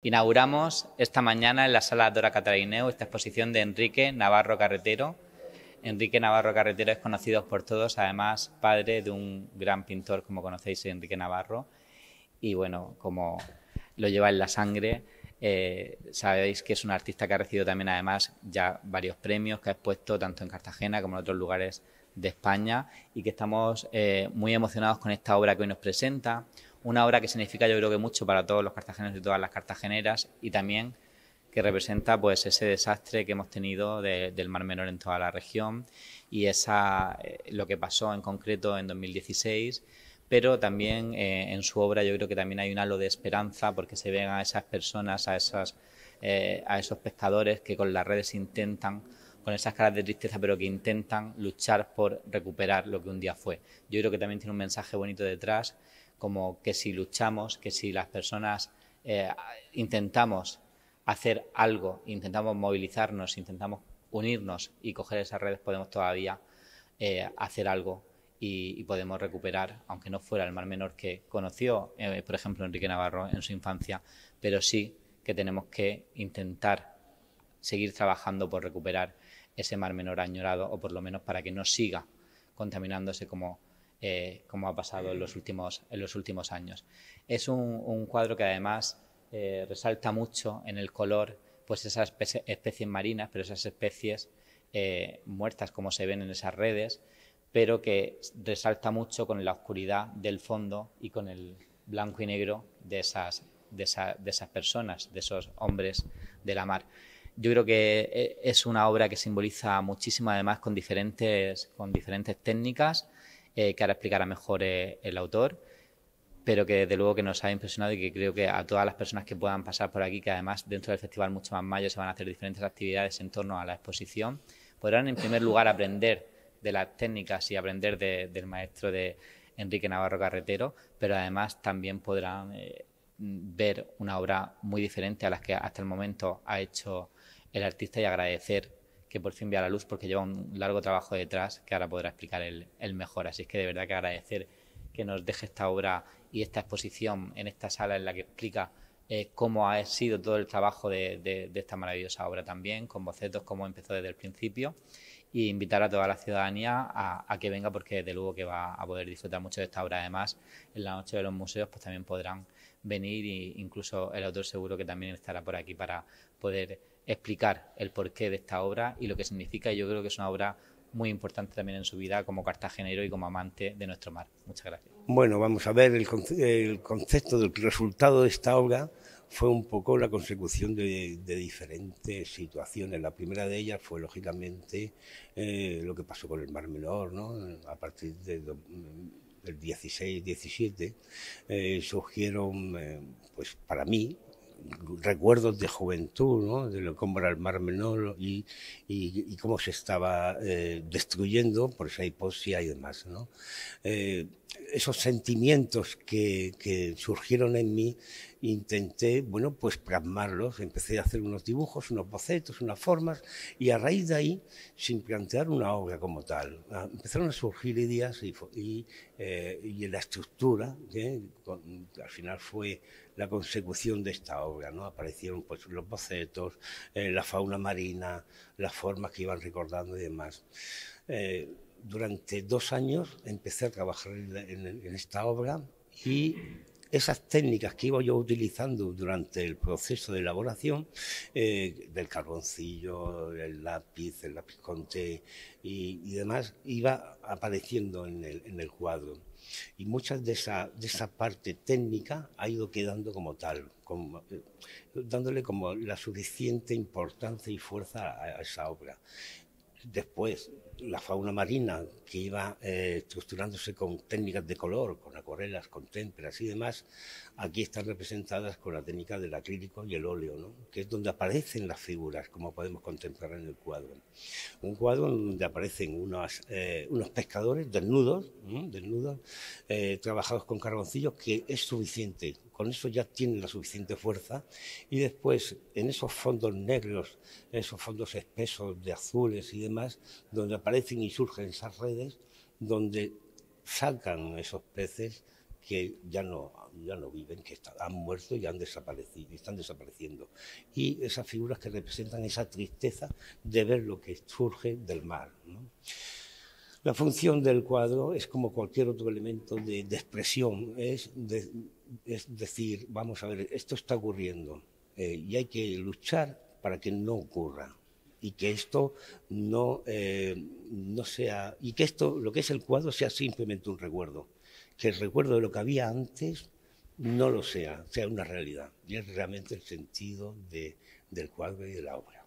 Inauguramos esta mañana en la sala Dora Catarineu esta exposición de Enrique Navarro Carretero. Enrique Navarro Carretero es conocido por todos, además padre de un gran pintor como conocéis, Enrique Navarro, y bueno, como lo lleva en la sangre, eh, sabéis que es un artista que ha recibido también además ya varios premios, que ha expuesto tanto en Cartagena como en otros lugares de España y que estamos eh, muy emocionados con esta obra que hoy nos presenta, una obra que significa yo creo que mucho para todos los cartageneros y todas las cartageneras y también que representa pues ese desastre que hemos tenido del Mar Menor en toda la región y esa eh, lo que pasó en concreto en 2016 pero también eh, en su obra yo creo que también hay un halo de esperanza porque se ven a esas personas, eh, a, esos pescadores que con las redes intentan con esas caras de tristeza, pero que intentan luchar por recuperar lo que un día fue. Yo creo que también tiene un mensaje bonito detrás, como que si luchamos, que si las personas eh, intentamos hacer algo, intentamos movilizarnos, intentamos unirnos y coger esas redes, podemos todavía hacer algo y, podemos recuperar, aunque no fuera el mar menor que conoció, eh, por ejemplo, Enrique Navarro en su infancia, pero sí que tenemos que intentar seguir trabajando por recuperar ese mar menor añorado o por lo menos para que no siga contaminándose como, eh, ha pasado en los últimos, en los últimos años. Es un, cuadro que además eh, resalta mucho en el color pues esas especies marinas, pero esas especies muertas como se ven en esas redes, pero que resalta mucho con la oscuridad del fondo y con el blanco y negro de esas, de, esas personas, de esos hombres de la mar. Yo creo que e, es una obra que simboliza muchísimo, además, con diferentes, con diferentes técnicas eh, que ahora explicará mejor eh, el autor, pero que desde luego que nos ha impresionado y que creo que a todas las personas que puedan pasar por aquí, que además dentro del Festival Mucho Más Mayo se van a hacer diferentes actividades en torno a la exposición, podrán en primer lugar aprender de las técnicas y aprender del maestro de Enrique Navarro Carretero, pero además también podrán eh, ver una obra muy diferente a las que hasta el momento ha hecho el artista y agradecer que por fin vea la luz porque lleva un largo trabajo detrás que ahora podrá explicar el, mejor. Así es que de verdad que agradecer que nos deje esta obra y esta exposición en esta sala en la que explica eh, cómo ha sido todo el trabajo de, de, esta maravillosa obra también, con bocetos, cómo empezó desde el principio ...y invitar a toda la ciudadanía a, que venga porque desde luego que va a poder disfrutar mucho de esta obra. Además, en la noche de los museos pues también podrán venir e incluso el autor seguro que también estará por aquí para poder explicar el porqué de esta obra y lo que significa. y Yo creo que es una obra muy importante también en su vida como cartagenero y como amante de nuestro mar. Muchas gracias. Bueno, vamos a ver el, concepto del resultado de esta obra fue un poco la consecución de, diferentes situaciones. La primera de ellas fue, lógicamente, eh, lo que pasó con el Mar Menor, ¿no? A partir del 16-17 eh, surgieron, eh, pues para mí, recuerdos de juventud, ¿no? de lo, cómo era el Mar Menor y, cómo se estaba destruyendo por esa hipoxia y demás. ¿no? esos sentimientos que, que, surgieron en mí, intenté, bueno, pues plasmarlos. Empecé a hacer unos dibujos, unos bocetos, unas formas, y a raíz de ahí, sin plantear una obra como tal, ah, empezaron a surgir ideas y, y, eh, la estructura, ¿eh? al final fue la consecución de esta obra, ¿no? Aparecieron pues los bocetos, eh, la fauna marina, las formas que iban recordando y demás. Eh, durante dos años empecé a trabajar en, esta obra y esas técnicas que iba yo utilizando durante el proceso de elaboración eh, del carboncillo, el lápiz, el lápiz conté y, demás, iba apareciendo en el, cuadro. Y muchas de esa, esa parte técnica ha ido quedando como tal, eh, dándole como la suficiente importancia y fuerza a, a esa obra. Después, la fauna marina que iba eh, estructurándose con técnicas de color, con acuarelas, con témperas y demás, aquí están representadas con la técnica del acrílico y el óleo, que es donde aparecen las figuras, como podemos contemplar en el cuadro. Un cuadro donde aparecen unos, eh, unos pescadores desnudos, eh, trabajados con carboncillos, que es suficiente. Con eso ya tienen la suficiente fuerza. Y después, en esos fondos negros, esos fondos espesos de azules y demás, donde aparecen aparecen y surgen esas redes donde sacan esos peces que ya no, viven, que han muerto y han desaparecido, están desapareciendo. Y esas figuras que representan esa tristeza de ver lo que surge del mar. La función del cuadro es como cualquier otro elemento de, expresión, es, decir, vamos a ver, esto está ocurriendo eh, y hay que luchar para que no ocurra y que esto no, eh, no sea, y que esto, lo que es el cuadro, sea simplemente un recuerdo, que el recuerdo de lo que había antes no lo sea, sea una realidad. Y es realmente el sentido del cuadro y de la obra.